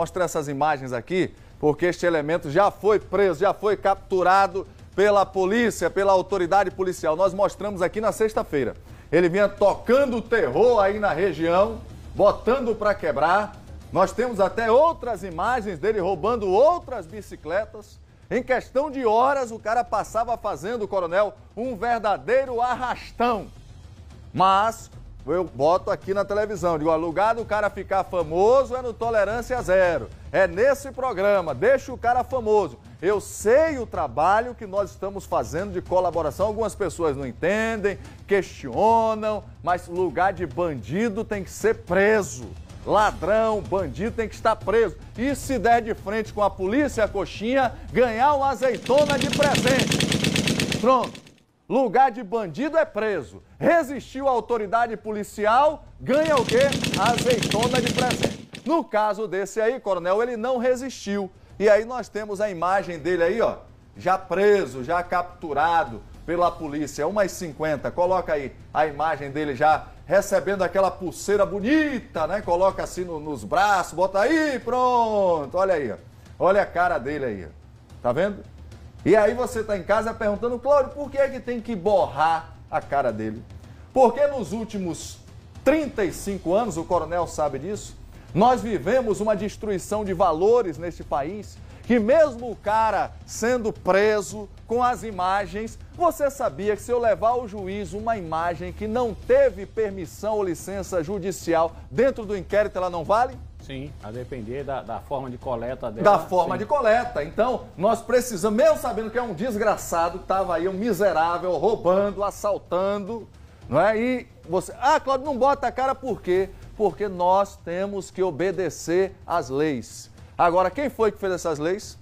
Mostra essas imagens aqui, porque este elemento já foi preso, já foi capturado pela polícia, pela autoridade policial. Nós mostramos aqui na sexta-feira. Ele vinha tocando terror aí na região, botando para quebrar. Nós temos até outras imagens dele roubando outras bicicletas. Em questão de horas, o cara passava fazendo, coronel, um verdadeiro arrastão. Mas eu boto aqui na televisão. Digo, o lugar do cara ficar famoso é no Tolerância Zero. É nesse programa, deixa o cara famoso. Eu sei o trabalho que nós estamos fazendo de colaboração. Algumas pessoas não entendem, questionam, mas lugar de bandido tem que ser preso. Ladrão, bandido tem que estar preso. E se der de frente com a polícia, a coxinha, ganhar uma azeitona de presente. Pronto. Lugar de bandido é preso. Resistiu à autoridade policial, ganha o quê? Azeitona de presente. No caso desse aí, coronel, ele não resistiu. E aí nós temos a imagem dele aí, ó, já preso, já capturado pela polícia. umas 50 Coloca aí a imagem dele já recebendo aquela pulseira bonita, né? Coloca assim no, nos braços, bota aí, pronto. Olha aí, ó. Olha a cara dele aí, ó. Tá vendo? E aí você está em casa perguntando, Cláudio, por que é que tem que borrar a cara dele? Porque nos últimos 35 anos, o coronel sabe disso, nós vivemos uma destruição de valores neste país que mesmo o cara sendo preso com as imagens, você sabia que se eu levar ao juiz uma imagem que não teve permissão ou licença judicial dentro do inquérito, ela não vale? Sim, a depender da, da forma de coleta dela. Da forma sim. de coleta. Então, nós precisamos, mesmo sabendo que é um desgraçado, estava aí um miserável, roubando, assaltando, não é? E você, ah, Claudio, não bota a cara por quê? Porque nós temos que obedecer às leis. Agora, quem foi que fez essas leis?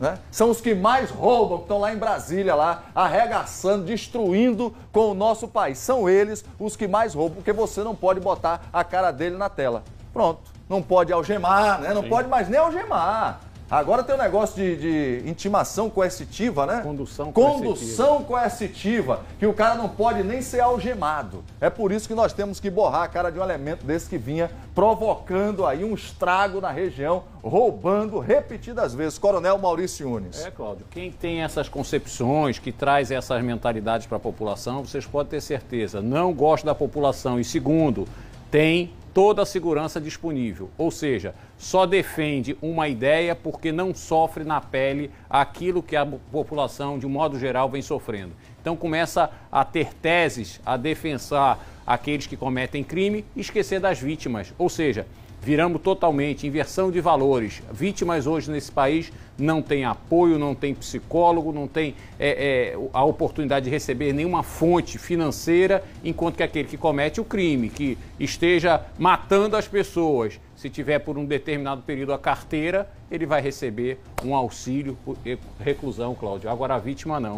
Né? São os que mais roubam, que estão lá em Brasília, lá arregaçando, destruindo com o nosso país. São eles os que mais roubam, porque você não pode botar a cara dele na tela. Pronto. Não pode algemar, né? Não Sim. pode mais nem algemar. Agora tem um negócio de, de intimação coercitiva, né? Condução coercitiva. Condução coercitiva, que o cara não pode nem ser algemado. É por isso que nós temos que borrar a cara de um elemento desse que vinha provocando aí um estrago na região, roubando repetidas vezes. Coronel Maurício Unes. É, Cláudio, quem tem essas concepções, que traz essas mentalidades para a população, vocês podem ter certeza, não gosta da população. E segundo, tem toda a segurança disponível, ou seja, só defende uma ideia porque não sofre na pele aquilo que a população, de um modo geral, vem sofrendo. Então começa a ter teses a defensar aqueles que cometem crime esquecendo esquecer das vítimas, ou seja, viramos totalmente, inversão de valores. Vítimas hoje nesse país não têm apoio, não tem psicólogo, não tem é, é, a oportunidade de receber nenhuma fonte financeira, enquanto que aquele que comete o crime, que esteja matando as pessoas, se tiver por um determinado período a carteira, ele vai receber um auxílio por reclusão, Cláudio. Agora a vítima não.